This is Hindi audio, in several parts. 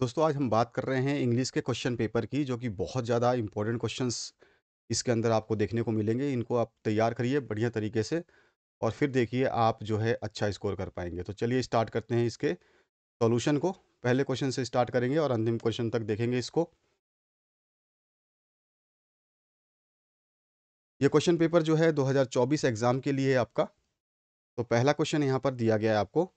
दोस्तों आज हम बात कर रहे हैं इंग्लिश के क्वेश्चन पेपर की जो कि बहुत ज़्यादा इंपॉर्टेंट क्वेश्चंस इसके अंदर आपको देखने को मिलेंगे इनको आप तैयार करिए बढ़िया तरीके से और फिर देखिए आप जो है अच्छा स्कोर कर पाएंगे तो चलिए स्टार्ट करते हैं इसके सॉल्यूशन को पहले क्वेश्चन से स्टार्ट करेंगे और अंतिम क्वेश्चन तक देखेंगे इसको ये क्वेश्चन पेपर जो है दो एग्ज़ाम के लिए आपका तो पहला क्वेश्चन यहाँ पर दिया गया है आपको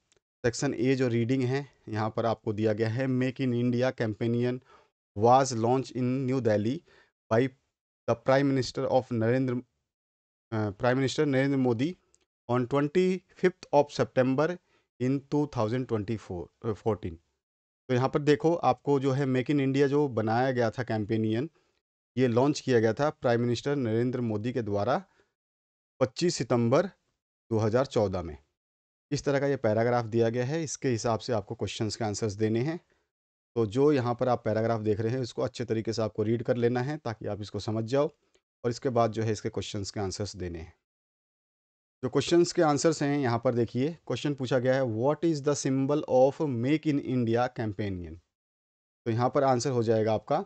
सेक्शन ए जो रीडिंग है यहाँ पर आपको दिया गया है make in India campaign was launch in New Delhi by the prime minister of Narendra prime minister Narendra Modi on twenty fifth of September in two thousand twenty four fourteen तो यहाँ पर देखो आपको जो है मेक इन इंडिया जो बनाया गया था कैंपेनियन ये लॉन्च किया गया था प्राइम मिनिस्टर नरेंद्र मोदी के द्वारा 25 सितंबर 2014 में इस तरह का ये पैराग्राफ दिया गया है इसके हिसाब से आपको क्वेश्चन के आंसर्स देने हैं तो जो यहाँ पर आप पैराग्राफ देख रहे हैं इसको अच्छे तरीके से आपको रीड कर लेना है ताकि आप इसको समझ जाओ और इसके बाद जो है इसके क्वेश्चन के आंसर्स देने हैं जो क्वेश्चन के आंसर्स हैं यहाँ पर देखिए क्वेश्चन पूछा गया है what is the symbol of make in India campaign तो यहाँ पर आंसर हो जाएगा आपका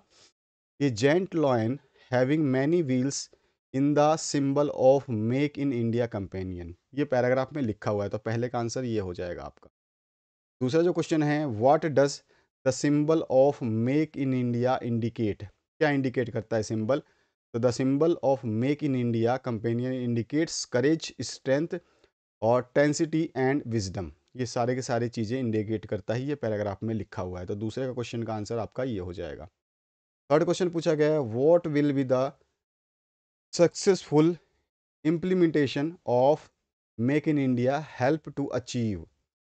ये giant lion having many wheels in the symbol of make in India campaign ये पैराग्राफ में लिखा हुआ है तो पहले का आंसर ये हो जाएगा आपका दूसरा जो क्वेश्चन है what does the symbol of make in India indicate क्या इंडिकेट करता है सिंबल तो the symbol of make in India campaign indicates courage strength और टेंसिटी एंड विजडम ये सारे के सारे चीज़ें इंडिकेट करता है ये पैराग्राफ में लिखा हुआ है तो दूसरे का क्वेश्चन का आंसर आपका ये हो जाएगा थर्ड क्वेश्चन पूछा गया है what will be the successful implementation of make in India help to achieve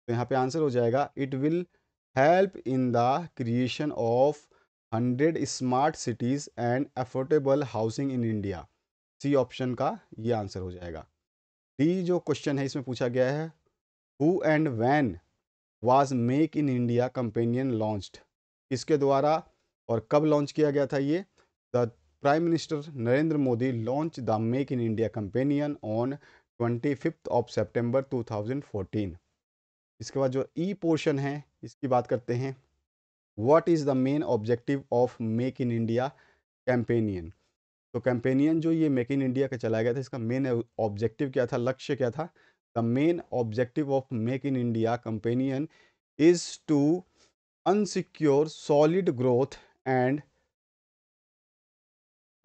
तो यहाँ पे आंसर हो जाएगा it will help in the creation of hundred smart cities and affordable housing in India C option का ये आंसर हो जाएगा डी जो क्वेश्चन है इसमें पूछा गया है who and when was make in India campaign launched इसके द्वारा और कब लॉन्च किया गया था ये the Modi launch the make in India campaign on twenty fifth of September two thousand fourteen इसके बाद जो ई e पोर्शन है इसकी बात करते हैं what is the main objective of make in India campaign तो कैंपेनियन जो ये मेक इन इंडिया का चलाया गया था इसका मेन ऑब्जेक्टिव क्या था लक्ष्य क्या था the main objective of make in India campaign is to unsecure solid growth and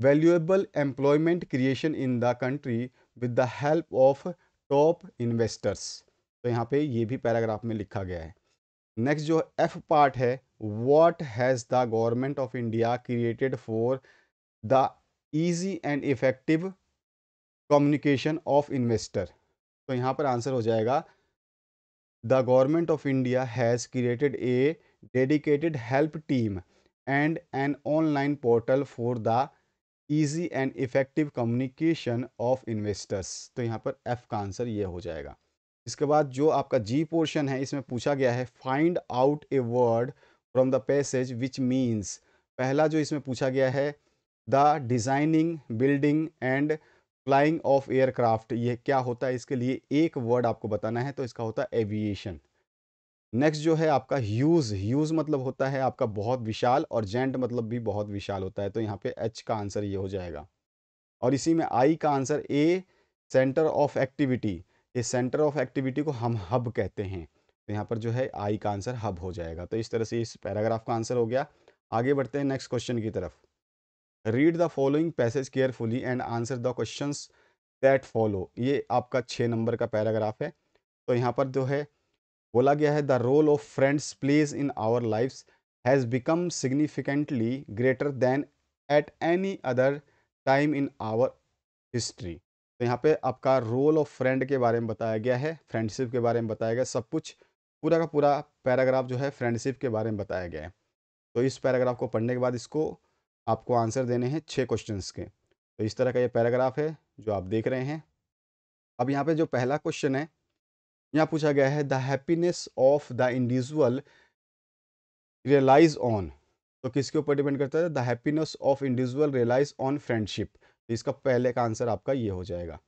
valuable employment creation in the country with the help of top investors तो यहाँ पे ये भी पैराग्राफ में लिखा गया है नेक्स्ट जो एफ पार्ट है what has the government of India created for the easy and effective communication of investor तो यहाँ पर आंसर हो जाएगा the government of India has created a dedicated help team and an online portal for the easy and effective communication of investors तो यहाँ पर एफ का आंसर ये हो जाएगा इसके बाद जो आपका जी पोर्शन है इसमें पूछा गया है find out a word from the passage which means पहला जो इसमें पूछा गया है the designing building and flying of aircraft ये क्या होता है इसके लिए एक वर्ड आपको बताना है तो इसका होता है एविएशन नेक्स्ट जो है आपका ह्यूज़ ह्यूज़ मतलब होता है आपका बहुत विशाल और जेंट मतलब भी बहुत विशाल होता है तो यहाँ पे एच का आंसर ये हो जाएगा और इसी में आई का answer a centre of activity ये सेंटर ऑफ एक्टिविटी को हम हब कहते हैं तो यहाँ पर जो है आई का आंसर हब हो जाएगा तो इस तरह से इस पैराग्राफ का आंसर हो गया आगे बढ़ते हैं नेक्स्ट क्वेश्चन की तरफ read the following passage carefully and answer the question that follow ये आपका छः नंबर का पैराग्राफ है तो यहाँ पर जो है बोला गया है the role of friends plays in our life has become significantly greater than at any other time in our history तो यहाँ पे आपका रोल ऑफ फ्रेंड के बारे में बताया गया है फ्रेंडशिप के बारे में बताया गया सब कुछ पूरा का पूरा पैराग्राफ जो है फ्रेंडशिप के बारे में बताया गया है तो इस पैराग्राफ को पढ़ने के बाद इसको आपको आंसर देने हैं छः क्वेश्चंस के तो इस तरह का ये पैराग्राफ है जो आप देख रहे हैं अब यहाँ पे जो पहला क्वेश्चन है यहां पूछा गया है the happiness of the individual realise on तो किसके ऊपर डिपेंड करता है the happiness of individual realise on friendship तो इसका पहले का आंसर आपका ये हो जाएगा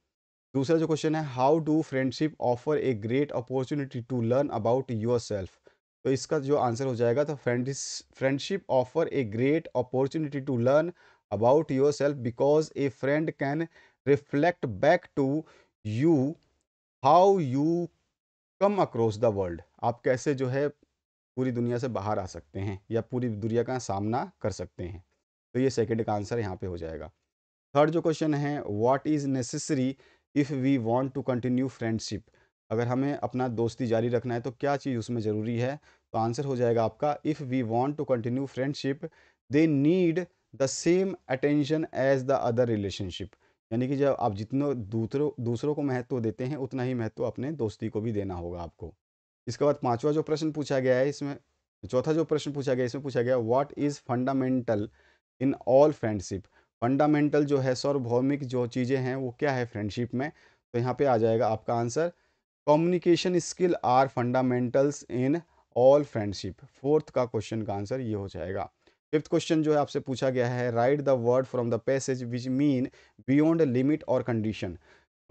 दूसरा जो क्वेश्चन है how do friendship offer a great opportunity to learn about your self तो इसका जो आंसर हो जाएगा तो friendship offer a great opportunity to learn about your self because a friend can reflect back to you how you come across the world आप कैसे जो है पूरी दुनिया से बाहर आ सकते हैं या पूरी दुनिया का सामना कर सकते हैं तो ये सेकेंड का आंसर यहाँ पे हो जाएगा थर्ड जो क्वेश्चन है what is necessary if we want to continue friendship अगर हमें अपना दोस्ती जारी रखना है तो क्या चीज़ उसमें ज़रूरी है तो आंसर हो जाएगा आपका if we want to continue friendship they need the same attention as the other relationship यानी कि जब आप जितना दूसरों दूसरों को महत्व देते हैं उतना ही महत्व अपने दोस्ती को भी देना होगा आपको इसके बाद पांचवा जो प्रश्न पूछा गया है इसमें चौथा जो प्रश्न पूछा गया इसमें पूछा गया what is fundamental in all friendship fundamental जो है सार्वभौमिक जो चीज़ें हैं वो क्या है फ्रेंडशिप में तो यहाँ पर आ जाएगा आपका answer communication skill are fundamentals in all friendship fourth का क्वेश्चन का आंसर ये हो जाएगा फिफ्थ क्वेश्चन जो है आपसे पूछा गया है write the word from the passage which mean beyond limit और कंडीशन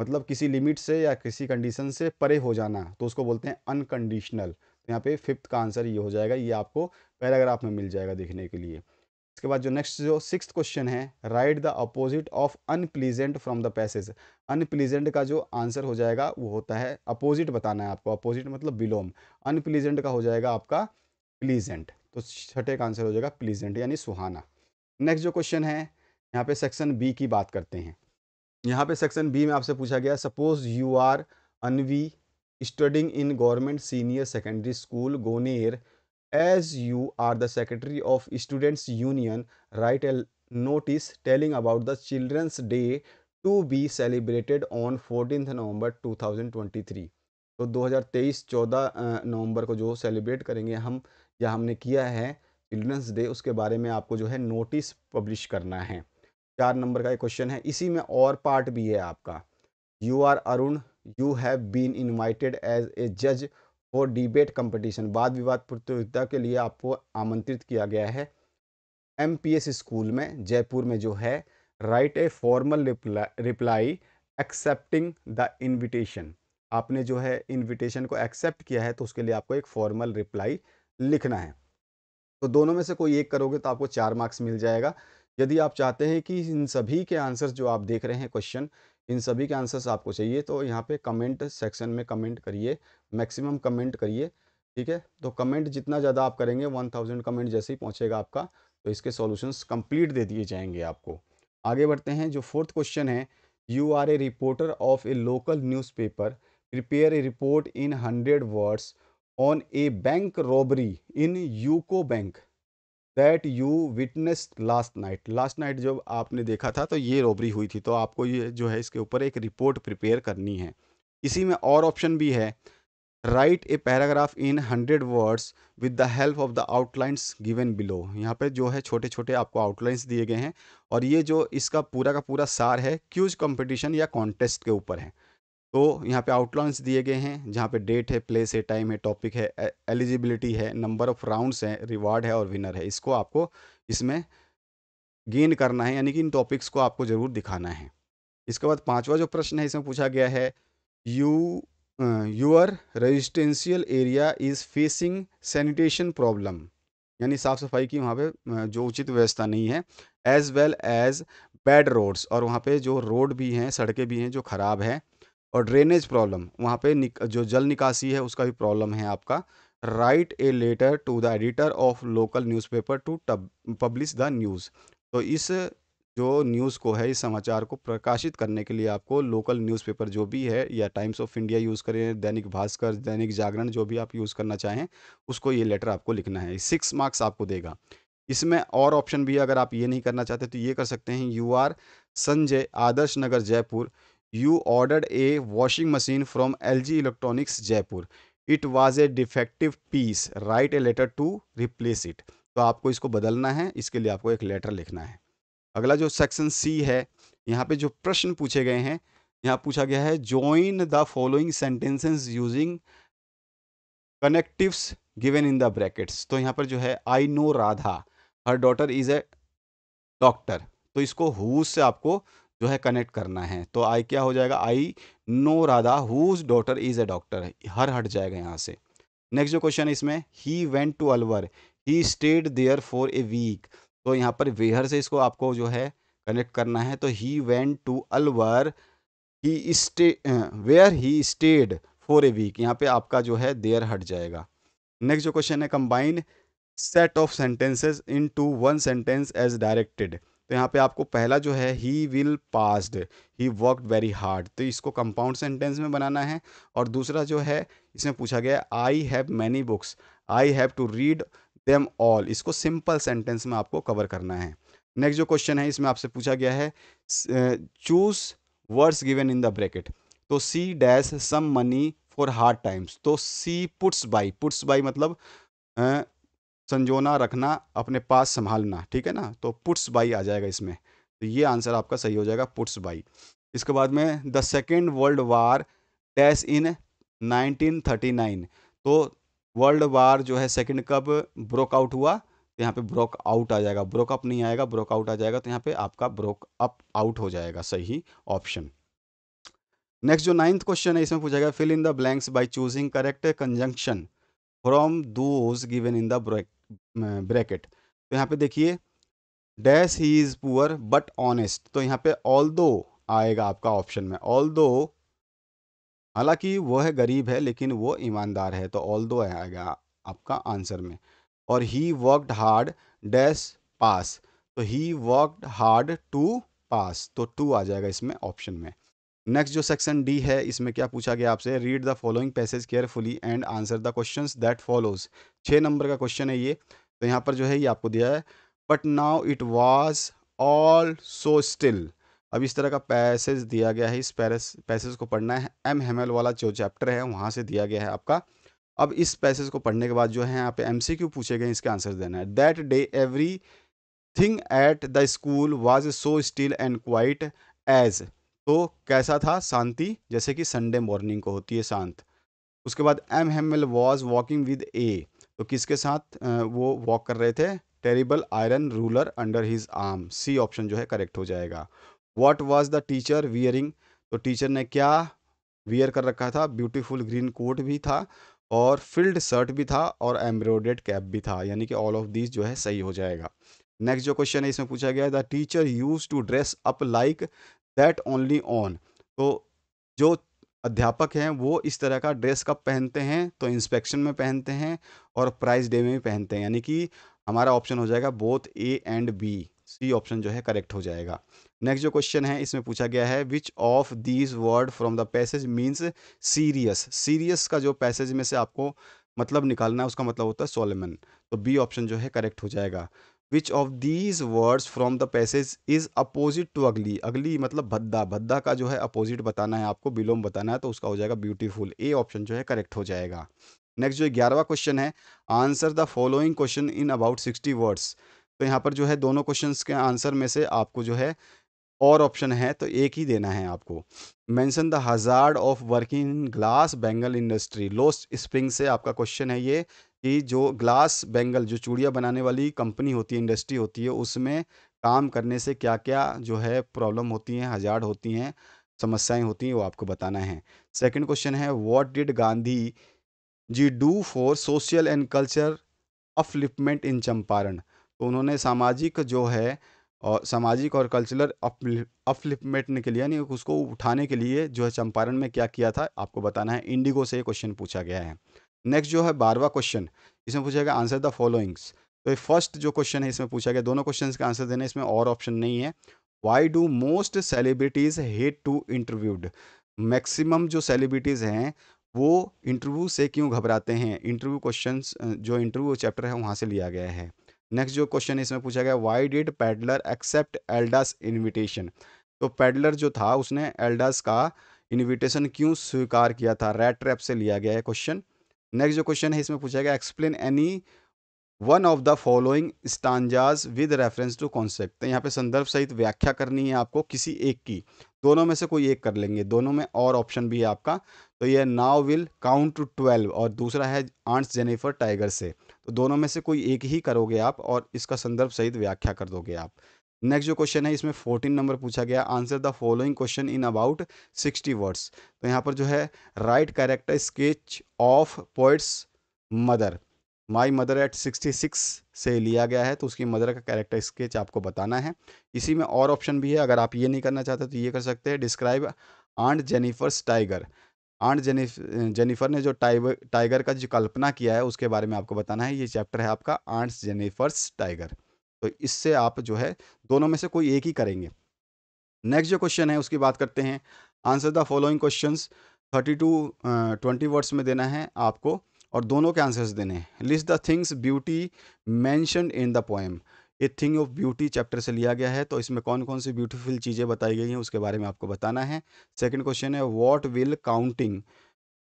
मतलब किसी लिमिट से या किसी कंडीशन से परे हो जाना तो उसको बोलते हैं अनकंडीशनल तो यहाँ पे फिफ्थ का आंसर ये हो जाएगा ये आपको पैराग्राफ में मिल जाएगा देखने के लिए इसके बाद जो नेक्स्ट जो सिक्स क्वेश्चन है write the opposite of unpleasant from the passage unpleasant का जो आंसर हो जाएगा वो होता है अपोजिट बताना है आपको अपोजिट मतलब बिलोम अनप्लीजेंट का हो जाएगा आपका प्लीजेंट तो छठे का आंसर हो जाएगा प्लीजेंट यानी सुहाना नेक्स्ट जो क्वेश्चन है यहाँ पे सेक्शन बी की बात करते हैं यहाँ पे सेक्शन बी में आपसे पूछा गया suppose you are Anvi studying in government senior secondary school Goner as you are the secretary of students union write a notice telling about the children's day to be celebrated on fourteen November 2023 तो दो हज़ार तेईस चौदह नवम्बर को जो सेलिब्रेट करेंगे हम या हमने किया है चिल्ड्रंस डे उसके बारे में आपको जो है नोटिस पब्लिश करना है चार नंबर का एक क्वेश्चन है इसी में और पार्ट भी है आपका you are Arun you have been invited as a जज फॉर डिबेट कंपटीशन वाद विवाद प्रतियोगिता के लिए आपको आमंत्रित किया गया है एस स्कूल में जयपुर में जो है write a formal reply accepting the invitation आपने जो है इन्विटेशन को एक्सेप्ट किया है तो उसके लिए आपको एक फॉर्मल रिप्लाई लिखना है तो दोनों में से कोई एक करोगे तो आपको चार मार्क्स मिल जाएगा यदि आप चाहते हैं कि इन सभी के आंसर्स जो आप देख रहे हैं क्वेश्चन इन सभी के आंसर्स आपको चाहिए तो यहाँ पे कमेंट सेक्शन में कमेंट करिए मैक्सिमम कमेंट करिए ठीक है तो कमेंट जितना ज़्यादा आप करेंगे वन थाउजेंड कमेंट जैसे ही पहुँचेगा आपका तो इसके सॉल्यूशंस कंप्लीट दे दिए जाएंगे आपको आगे बढ़ते हैं जो फोर्थ क्वेश्चन है you are a reporter of a local news prepare a report in hundred words on a bank robbery in UCO bank that you witness last night last night जब आपने देखा था तो ये रॉबरी हुई थी तो आपको ये जो है इसके ऊपर एक रिपोर्ट प्रिपेयर करनी है इसी में और ऑप्शन भी है write a paragraph in hundred words with the help of the outlines given below यहाँ पे जो है छोटे छोटे आपको आउटलाइंस दिए गए हैं और ये जो इसका पूरा का पूरा सार है क्यूज कंपटीशन या कॉन्टेस्ट के ऊपर है तो यहाँ पे आउटलाइंस दिए गए हैं जहाँ पे डेट है प्लेस है टाइम है टॉपिक है एलिजिबिलिटी e, है नंबर ऑफ राउंड्स हैं रिवार्ड है और विनर है इसको आपको इसमें गेन करना है यानी कि इन टॉपिक्स को आपको ज़रूर दिखाना है इसके बाद पाँचवा जो प्रश्न है इसमें पूछा गया है you your residential area is facing sanitation problem यानी साफ़ सफाई की वहाँ पर uh, जो उचित व्यवस्था नहीं है as well as bad roads और वहाँ पर जो रोड भी हैं सड़कें भी हैं जो ख़राब हैं और ड्रेनेज प्रॉब्लम वहाँ पे निक, जो जल निकासी है उसका भी प्रॉब्लम है आपका write a letter to the editor of local newspaper to publish the news तो इस जो न्यूज़ को है इस समाचार को प्रकाशित करने के लिए आपको लोकल न्यूज़पेपर जो भी है या टाइम्स ऑफ इंडिया यूज़ करें दैनिक भास्कर दैनिक जागरण जो भी आप यूज़ करना चाहें उसको ये लेटर आपको लिखना है सिक्स मार्क्स आपको देगा इसमें और ऑप्शन भी है अगर आप ये नहीं करना चाहते तो ये कर सकते हैं you are Sanjay Adarsh Nagar Jaipur order a washing machine from L G electronics Jaipur it was a defective piece write a letter to replace it तो आपको इसको बदलना है इसके लिए आपको एक लेटर लिखना है अगला जो सेक्शन सी है यहाँ पे जो प्रश्न पूछे गए हैं यहाँ पूछा गया है join the following sentences using connectives given in the brackets तो यहाँ पर जो है I know Radha her daughter is a doctor तो इसको हु से आपको जो है कनेक्ट करना है तो आई क्या हो जाएगा I know Radha whose daughter is a doctor her हट जाएगा यहाँ से नेक्स्ट जो क्वेश्चन है इसमें he went to Alwar he stayed there for a week तो यहाँ पर वेहर से इसको आपको जो है कनेक्ट करना है तो he went to Alwar he stay where he stayed for a week यहाँ पे आपका जो है देयर हट जाएगा नेक्स्ट जो क्वेश्चन है combine set of sentences into one sentence as directed तो यहाँ पे आपको पहला जो है he will passed he worked very hard तो इसको कंपाउंड सेंटेंस में बनाना है और दूसरा जो है इसमें पूछा गया I have many books I have to read them all इसको सिंपल सेंटेंस में आपको कवर करना है नेक्स्ट जो क्वेश्चन है इसमें आपसे पूछा गया है choose words given in the bracket तो C dash some money for hard times तो C puts by puts by मतलब uh, संजोना रखना अपने पास संभालना ठीक है ना तो पुट्स बाई आ जाएगा इसमें तो ये आंसर आपका सही हो जाएगा पुट्स बाई इसके बाद में the second world war dash in 1939 तो वर्ल्ड वार जो है सेकेंड कब ब्रोक आउट हुआ तो यहाँ पे ब्रोक आउट आ जाएगा ब्रोक अप नहीं आएगा ब्रोक आउट आ जाएगा तो यहाँ पे आपका ब्रोक अप आउट हो जाएगा सही ऑप्शन नेक्स्ट जो नाइन्थ क्वेश्चन है इसमें पूछा गया fill in the blanks by choosing correct conjunction from those given in the break bracket तो यहाँ पे देखिए dash he is poor but honest तो यहाँ पे ऑल दो आएगा आपका ऑप्शन में ऑल दो हालांकि वह गरीब है लेकिन वो ईमानदार है तो ऑल दो आएगा आपका आंसर में और he worked hard dash pass तो he worked hard to pass तो टू आ जाएगा इसमें ऑप्शन में नेक्स्ट जो सेक्शन डी है इसमें क्या पूछा गया आपसे read the following passage carefully and answer the question that follows छः नंबर का क्वेश्चन है ये तो यहाँ पर जो है ये आपको दिया है but now it was all so still अब इस तरह का पैसेज दिया गया है इस पैरस पैसेज को पढ़ना है एम हेमल वाला जो चैप्टर है वहाँ से दिया गया है आपका अब इस पैसेज को पढ़ने के बाद जो है यहाँ पे एम सी क्यू पूछे गए इसके आंसर देना है that day everything at the school was so still and quiet as तो कैसा था शांति जैसे कि संडे मॉर्निंग को होती है शांत उसके बाद M Hamel was walking with a तो किसके साथ वो वॉक कर रहे थे terrible iron ruler under his arm C option जो है करेक्ट हो जाएगा what was the teacher wearing तो टीचर ने क्या वियर कर रखा था ब्यूटीफुल ग्रीन कोट भी था और फील्ड शर्ट भी था और एम्ब्रॉयडेड कैप भी था यानी कि ऑल ऑफ दिस जो है सही हो जाएगा नेक्स्ट जो क्वेश्चन है इसमें पूछा गया the teacher use to dress up like that only on तो जो अध्यापक हैं वो इस तरह का ड्रेस कब पहनते हैं तो इंस्पेक्शन में पहनते हैं और प्राइज डे में भी पहनते हैं यानी कि हमारा ऑप्शन हो जाएगा both A and B C option जो है करेक्ट हो जाएगा नेक्स्ट जो क्वेश्चन है इसमें पूछा गया है which of these word from the passage means serious serious का जो पैसेज में से आपको मतलब निकालना है उसका मतलब होता है सोलेमन तो बी ऑप्शन जो है करेक्ट हो जाएगा which of these words from the passage is opposite to ugly ugly मतलब भद्दा भद्दा का जो है अपोजिट बताना है आपको विलोम बताना है तो उसका हो जाएगा ब्यूटीफुल ए ऑप्शन जो है करेक्ट हो जाएगा नेक्स्ट जो ग्यारहवा क्वेश्चन है answer the following question in about sixty words तो यहाँ पर जो है दोनों क्वेश्चन के आंसर में से आपको जो है और ऑप्शन है तो एक ही देना है आपको mention the hazard of working glass bangle industry lost spring से आपका क्वेश्चन है ये कि जो ग्लास बैंगल जो चूड़ियाँ बनाने वाली कंपनी होती है इंडस्ट्री होती है उसमें काम करने से क्या क्या जो है प्रॉब्लम होती हैं हजार होती हैं समस्याएं होती हैं वो आपको बताना है सेकंड क्वेश्चन है what did Gandhi ji do for social and culture upliftment in Champaran तो उन्होंने सामाजिक जो है और सामाजिक और कल्चरल अपलिफ्टमेंट के लिए यानी उसको उठाने के लिए जो है चंपारण में क्या किया था आपको बताना है इंडिगो से क्वेश्चन पूछा गया है नेक्स्ट जो है बारवा क्वेश्चन इसमें पूछा गया आंसर द फॉलोइंग्स तो फर्स्ट जो क्वेश्चन है इसमें पूछा गया दोनों क्वेश्चन का आंसर देने इसमें और ऑप्शन नहीं है why do most celebrities hate to interviewed maximum जो सेलिब्रिटीज़ हैं वो इंटरव्यू से क्यों घबराते हैं इंटरव्यू क्वेश्चन जो इंटरव्यू चैप्टर है वहाँ से लिया गया है नेक्स्ट जो क्वेश्चन इसमें पूछा गया वाई डिड पैडलर एक्सेप्ट एल्डास इन्विटेशन तो पैडलर जो था उसने एल्डास का इन्विटेशन क्यों स्वीकार किया था रेड ट्रैप से लिया गया है क्वेश्चन नेक्स्ट जो क्वेश्चन है इसमें पूछा गया explain any one of the following stanzas with reference to concept तो यहाँ पे संदर्भ सहित व्याख्या करनी है आपको किसी एक की दोनों में से कोई एक कर लेंगे दोनों में और ऑप्शन भी है आपका तो यह now will count to twelve और दूसरा है आंट्स जेनिफर टाइगर से तो दोनों में से कोई एक ही करोगे आप और इसका संदर्भ सहित व्याख्या कर दोगे आप नेक्स्ट जो क्वेश्चन है इसमें फोर्टीन नंबर पूछा गया answer the following question in about sixty words तो यहाँ पर जो है write character sketch of poet's mother my mother at sixty six से लिया गया है तो उसकी मदर का कैरेक्टर स्केच आपको बताना है इसी में और ऑप्शन भी है अगर आप ये नहीं करना चाहते तो ये कर सकते हैं describe aunt Jennifer's tiger aunt जेनिफ जेनिफर ने जो टाइगर टाइगर का जो कल्पना किया है उसके बारे में आपको बताना है ये चैप्टर है आपका आंट जेनिफर्स टाइगर तो इससे आप जो है दोनों में से कोई एक ही करेंगे नेक्स्ट जो क्वेश्चन है उसकी बात करते हैं answer the following question thirty to twenty words में देना है आपको और दोनों के आंसर्स देने हैं list the things beauty mention in the poem a thing of beauty chapter से लिया गया है तो इसमें कौन कौन सी ब्यूटीफुल चीज़ें बताई गई हैं उसके बारे में आपको बताना है सेकंड क्वेश्चन है what will counting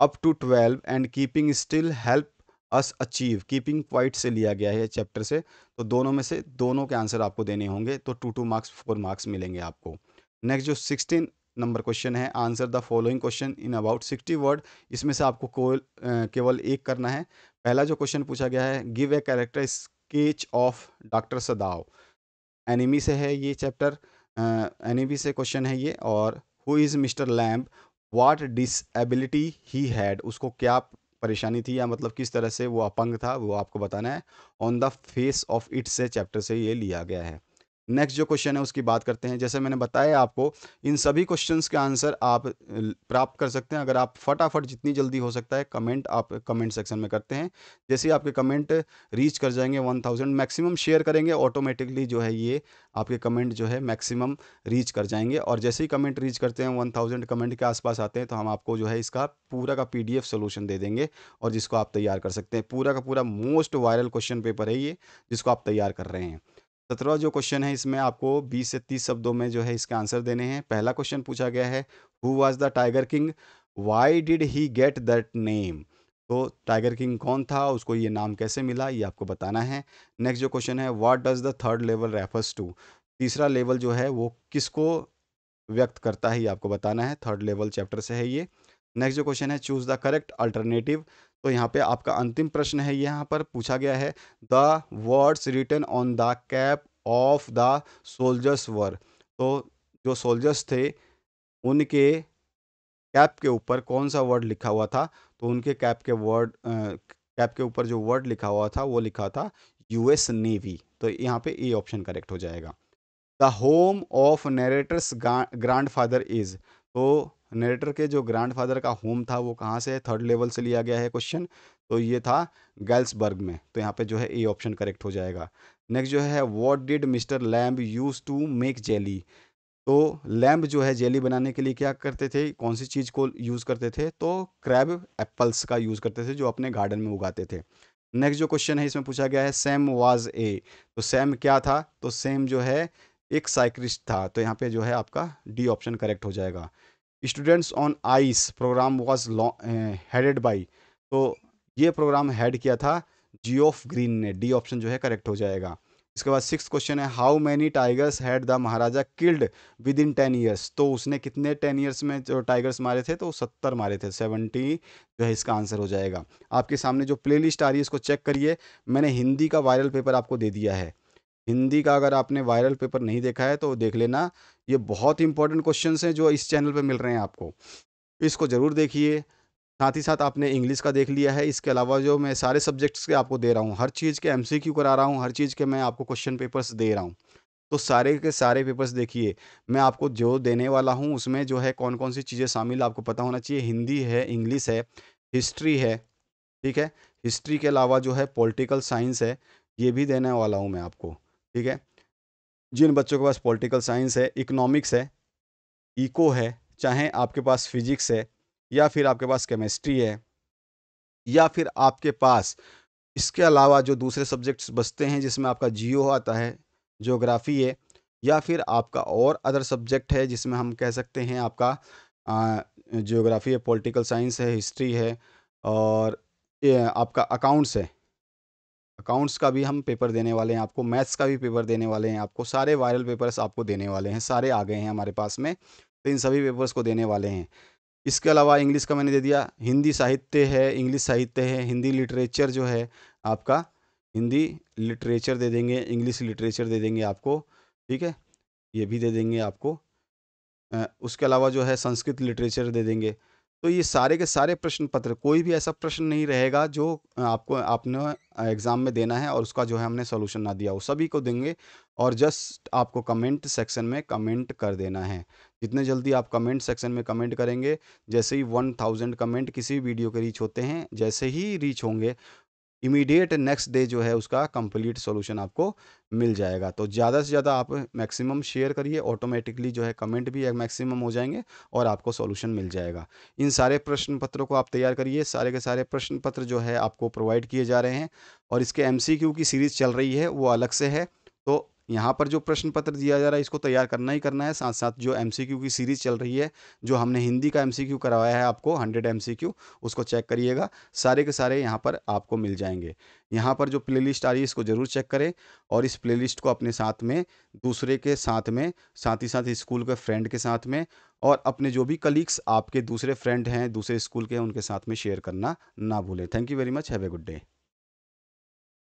up to twelve and keeping still help us achieve keeping point से लिया गया है चैप्टर से तो दोनों में से दोनों के आंसर आपको देने होंगे तो two two marks four marks मिलेंगे आपको नेक्स्ट जो सिक्सटीन नंबर क्वेश्चन है answer the following question in about sixty word इसमें से आपको केवल एक करना है पहला जो क्वेश्चन पूछा गया है give a character sketch of doctor Sadao enemy से है ये चैप्टर एनिमी से क्वेश्चन है ये और who is mister Lamb what disability he had उसको क्या परेशानी थी या मतलब किस तरह से वो अपंग था वो आपको बताना है on the face of its से चैप्टर से ये लिया गया है नेक्स्ट जो क्वेश्चन है उसकी बात करते हैं जैसे मैंने बताया आपको इन सभी क्वेश्चंस के आंसर आप प्राप्त कर सकते हैं अगर आप फटाफट जितनी जल्दी हो सकता है कमेंट आप कमेंट सेक्शन में करते हैं जैसे आपके कमेंट रीच कर जाएंगे 1000 मैक्सिमम शेयर करेंगे ऑटोमेटिकली जो है ये आपके कमेंट जो है मैक्सिमम रीच कर जाएंगे और जैसे ही कमेंट रीच करते हैं वन थाउजेंड कमेंट के आसपास आते हैं तो हम आपको जो है इसका पूरा का पी सोल्यूशन दे देंगे और जिसको आप तैयार कर सकते हैं पूरा का पूरा मोस्ट वायरल क्वेश्चन पेपर है ये जिसको आप तैयार कर रहे हैं सत्रह जो क्वेश्चन है इसमें आपको बीस से तीस शब्दों में जो है इसके आंसर देने हैं पहला क्वेश्चन पूछा गया है who was the tiger king why did he get that name तो टाइगर किंग कौन था उसको ये नाम कैसे मिला ये आपको बताना है नेक्स्ट जो क्वेश्चन है what does the third level refers to तीसरा लेवल जो है वो किसको व्यक्त करता है ये आपको बताना है थर्ड लेवल चैप्टर से है ये नेक्स्ट जो क्वेश्चन है चूज द करेक्ट अल्टरनेटिव तो यहाँ पे आपका अंतिम प्रश्न है यहाँ पर पूछा गया है the words return on the cap of the soldiers were तो जो सोल्जर्स थे उनके कैप के ऊपर कौन सा वर्ड लिखा हुआ था तो उनके कैप के वर्ड कैप के ऊपर जो वर्ड लिखा हुआ था वो लिखा था यूएस नेवी तो यहाँ पे ए ऑप्शन करेक्ट हो जाएगा the home of narrator's grandfather is तो नरेटर के जो ग्रैंडफादर का होम था वो कहाँ से है थर्ड लेवल से लिया गया है क्वेश्चन तो ये था गैल्सबर्ग में तो यहाँ पे जो है ए ऑप्शन करेक्ट हो जाएगा नेक्स्ट जो है what did mister Lamb use to make jelly तो लैम्ब जो है जेली बनाने के लिए क्या करते थे कौन सी चीज़ को यूज़ करते थे तो क्रैब एप्पल्स का यूज़ करते थे जो अपने गार्डन में उगाते थे नेक्स्ट जो क्वेश्चन है इसमें पूछा गया है सेम वाज ए तो सेम क्या था तो सेम जो है एक साइक्रिस्ट था तो यहाँ पे जो है आपका डी ऑप्शन करेक्ट हो जाएगा students on ice program was headed by तो ये प्रोग्राम हेड किया था जी ऑफ ग्रीन ने डी ऑप्शन जो है करेक्ट हो जाएगा इसके बाद सिक्स क्वेश्चन है how many tigers had the maharaja killed within ten years तो उसने कितने टेन ईयर्स में जो टाइगर्स मारे थे तो सत्तर मारे थे सेवेंटी जो है इसका आंसर हो जाएगा आपके सामने जो प्लेलिस्ट आ रही है इसको चेक करिए मैंने हिंदी का वायरल पेपर आपको दे दिया है हिंदी का अगर आपने वायरल पेपर नहीं देखा है तो देख लेना ये बहुत इंपॉर्टेंट क्वेश्चन हैं जो इस चैनल पर मिल रहे हैं आपको इसको ज़रूर देखिए साथ ही साथ आपने इंग्लिश का देख लिया है इसके अलावा जो मैं सारे सब्जेक्ट्स के आपको दे रहा हूँ हर चीज़ के एमसीक्यू करा रहा हूँ हर चीज़ के मैं आपको क्वेश्चन पेपर्स दे रहा हूँ तो सारे के सारे पेपर्स देखिए मैं आपको जो देने वाला हूँ उसमें जो है कौन कौन सी चीज़ें शामिल आपको पता होना चाहिए हिंदी है इंग्लिश है हिस्ट्री है ठीक है हिस्ट्री के अलावा जो है पॉलिटिकल साइंस है ये भी देने वाला हूँ मैं आपको ठीक है जिन बच्चों के पास पॉलिटिकल साइंस है इकोनॉमिक्स है इको है चाहे आपके पास फिजिक्स है या फिर आपके पास केमिस्ट्री है या फिर आपके पास इसके अलावा जो दूसरे सब्जेक्ट्स बचते हैं जिसमें आपका जियो आता है जोग्राफ़ी है या फिर आपका और अदर सब्जेक्ट है जिसमें हम कह सकते हैं आपका जियोग्राफ़ी है पॉलिटिकल साइंस है हिस्ट्री है और आपका अकाउंट्स है अकाउंट्स का भी हम पेपर देने वाले हैं आपको मैथ्स का भी पेपर देने वाले हैं आपको सारे वायरल पेपर्स आपको देने वाले हैं सारे आ गए हैं हमारे पास में तो इन सभी पेपर्स को देने वाले हैं इसके अलावा इंग्लिश का मैंने दे दिया हिंदी साहित्य है इंग्लिश साहित्य है हिंदी लिटरेचर जो है आपका हिंदी लिटरेचर दे देंगे इंग्लिश लिटरेचर दे देंगे आपको ठीक है ये भी दे देंगे आपको उसके अलावा जो है संस्कृत लिटरेचर दे देंगे तो ये सारे के सारे प्रश्न पत्र कोई भी ऐसा प्रश्न नहीं रहेगा जो आपको आपने एग्ज़ाम में देना है और उसका जो है हमने सोल्यूशन ना दिया हो सभी को देंगे और जस्ट आपको कमेंट सेक्शन में कमेंट कर देना है जितने जल्दी आप कमेंट सेक्शन में कमेंट करेंगे जैसे ही वन थाउजेंड कमेंट किसी वीडियो के रीच होते हैं जैसे ही रीच होंगे इमीडिएट नेक्स्ट डे जो है उसका कंप्लीट सॉल्यूशन आपको मिल जाएगा तो ज़्यादा से ज़्यादा आप मैक्सिमम शेयर करिए ऑटोमेटिकली जो है कमेंट भी मैक्सिमम हो जाएंगे और आपको सॉल्यूशन मिल जाएगा इन सारे प्रश्न पत्रों को आप तैयार करिए सारे के सारे प्रश्न पत्र जो है आपको प्रोवाइड किए जा रहे हैं और इसके एम की सीरीज़ चल रही है वो अलग से है यहाँ पर जो प्रश्न पत्र दिया जा रहा है इसको तैयार करना ही करना है साथ साथ जो एम की सीरीज़ चल रही है जो हमने हिंदी का एम करवाया है आपको हंड्रेड एम उसको चेक करिएगा सारे के सारे यहाँ पर आपको मिल जाएंगे यहाँ पर जो प्लेलिस्ट आ रही है इसको ज़रूर चेक करें और इस प्लेलिस्ट को अपने साथ में दूसरे के साथ में साथ ही साथ स्कूल के फ्रेंड के साथ में और अपने जो भी कलीग्स आपके दूसरे फ्रेंड हैं दूसरे स्कूल के उनके साथ में शेयर करना ना भूलें thank you very much have a good day